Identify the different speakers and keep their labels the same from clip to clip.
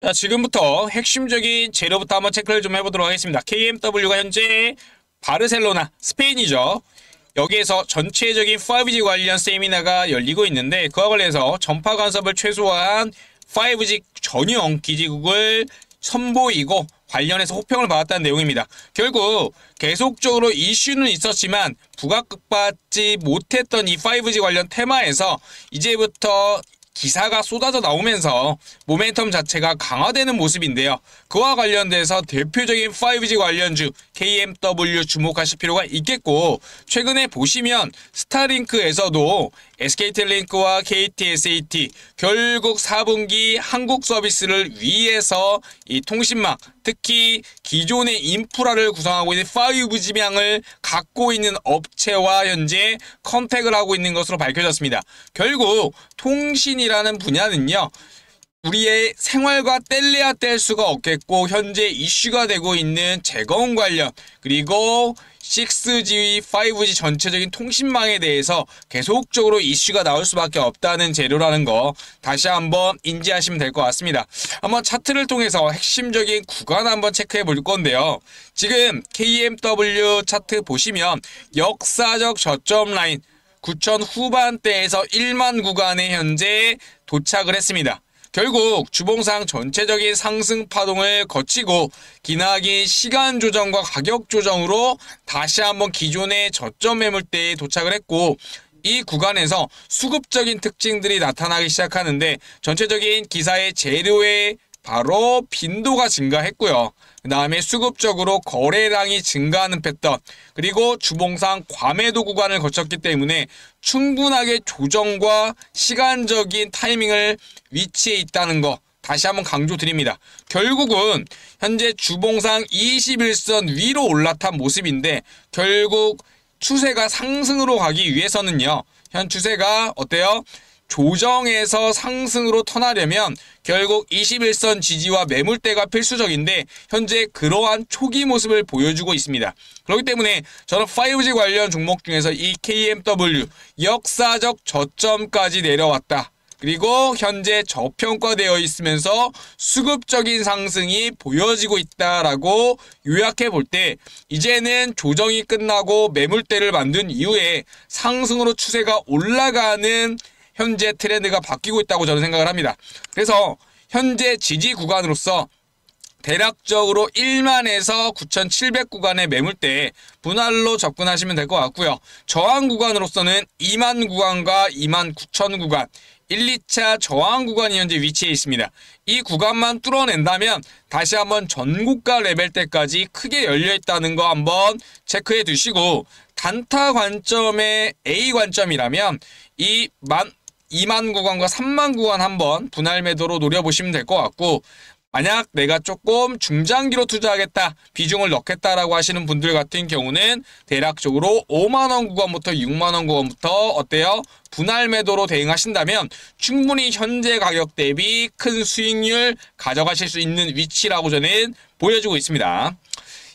Speaker 1: 자, 지금부터 핵심적인 재료부터 한번 체크를 좀 해보도록 하겠습니다. KMW가 현재 바르셀로나, 스페인이죠. 여기에서 전체적인 5G 관련 세미나가 열리고 있는데 그와 관련해서 전파 간섭을 최소화한 5G 전용 기지국을 선보이고 관련해서 호평을 받았다는 내용입니다. 결국 계속적으로 이슈는 있었지만 부각받지 못했던 이 5G 관련 테마에서 이제부터 기사가 쏟아져 나오면서 모멘텀 자체가 강화되는 모습인데요. 그와 관련돼서 대표적인 5G 관련주 KMW 주목하실 필요가 있겠고 최근에 보시면 스타링크에서도 SK텔링크와 KTSAT 결국 4분기 한국 서비스를 위해서 이 통신망 특히 기존의 인프라를 구성하고 있는 5G망을 갖고 있는 업체와 현재 컨택을 하고 있는 것으로 밝혀졌습니다. 결국 통신이 산업라는 분야는요. 우리의 생활과 뗄래야 뗄 수가 없겠고 현재 이슈가 되고 있는 재건 관련 그리고 6G, 5G 전체적인 통신망에 대해서 계속적으로 이슈가 나올 수밖에 없다는 재료라는 거 다시 한번 인지하시면 될 것 같습니다. 한번 차트를 통해서 핵심적인 구간 한번 체크해 볼 건데요. 지금 KMW 차트 보시면 역사적 저점 라인 9천 후반대에서 1만 구간에 현재 도착을 했습니다. 결국 주봉상 전체적인 상승 파동을 거치고 기나긴 시간 조정과 가격 조정으로 다시 한번 기존의 저점 매물대에 도착을 했고 이 구간에서 수급적인 특징들이 나타나기 시작하는데 전체적인 기사의 재료의 바로 빈도가 증가했고요. 그 다음에 수급적으로 거래량이 증가하는 패턴 그리고 주봉상 과매도 구간을 거쳤기 때문에 충분하게 조정과 시간적인 타이밍을 위치해 있다는 거 다시 한번 강조드립니다. 결국은 현재 주봉상 21선 위로 올라탄 모습인데 결국 추세가 상승으로 가기 위해서는요. 현 추세가 어때요? 조정에서 상승으로 턴하려면 결국 21선 지지와 매물대가 필수적인데 현재 그러한 초기 모습을 보여주고 있습니다. 그렇기 때문에 저는 5G 관련 종목 중에서 이 KMW 역사적 저점까지 내려왔다. 그리고 현재 저평가되어 있으면서 수급적인 상승이 보여지고 있다라고 요약해 볼 때 이제는 조정이 끝나고 매물대를 만든 이후에 상승으로 추세가 올라가는 현재 트렌드가 바뀌고 있다고 저는 생각을 합니다. 그래서 현재 지지 구간으로서 대략적으로 1만에서 9,700 구간의 매물대 분할로 접근하시면 될 것 같고요. 저항 구간으로서는 2만 구간과 2만 9천 구간, 1, 2차 저항 구간이 현재 위치해 있습니다. 이 구간만 뚫어낸다면 다시 한번 전고가 레벨때까지 크게 열려있다는 거 한번 체크해 두시고 단타 관점의 A 관점이라면 이만 2만 구간과 3만 구간 한번 분할 매도로 노려보시면 될 것 같고 만약 내가 조금 중장기로 투자하겠다, 비중을 넣겠다라고 하시는 분들 같은 경우는 대략적으로 5만원 구간부터 6만원 구간부터 어때요? 분할 매도로 대응하신다면 충분히 현재 가격 대비 큰 수익률 가져가실 수 있는 위치라고 저는 보여주고 있습니다.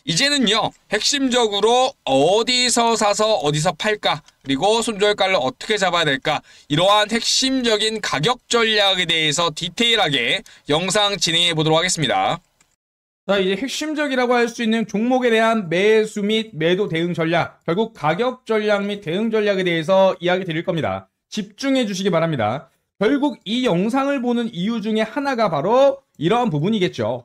Speaker 1: 이제는요 핵심적으로 어디서 사서 어디서 팔까 그리고 손절가를 어떻게 잡아야 될까 이러한 핵심적인 가격 전략에 대해서 디테일하게 영상 진행해 보도록 하겠습니다. 자 이제 핵심적이라고 할 수 있는 종목에 대한 매수 및 매도 대응 전략 결국 가격 전략 및 대응 전략에 대해서 이야기 드릴 겁니다. 집중해 주시기 바랍니다. 결국 이 영상을 보는 이유 중에 하나가 바로 이러한 부분이겠죠.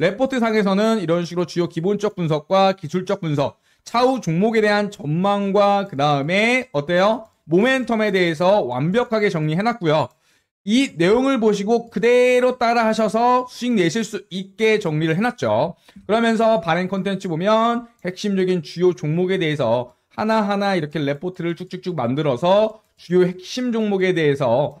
Speaker 1: 레포트 상에서는 이런 식으로 주요 기본적 분석과 기술적 분석, 차후 종목에 대한 전망과 그 다음에 어때요? 모멘텀에 대해서 완벽하게 정리해놨고요. 이 내용을 보시고 그대로 따라 하셔서 수익 내실 수 있게 정리를 해놨죠. 그러면서 발행 컨텐츠 보면 핵심적인 주요 종목에 대해서 하나하나 이렇게 레포트를 쭉쭉쭉 만들어서 주요 핵심 종목에 대해서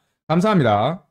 Speaker 1: 감사합니다.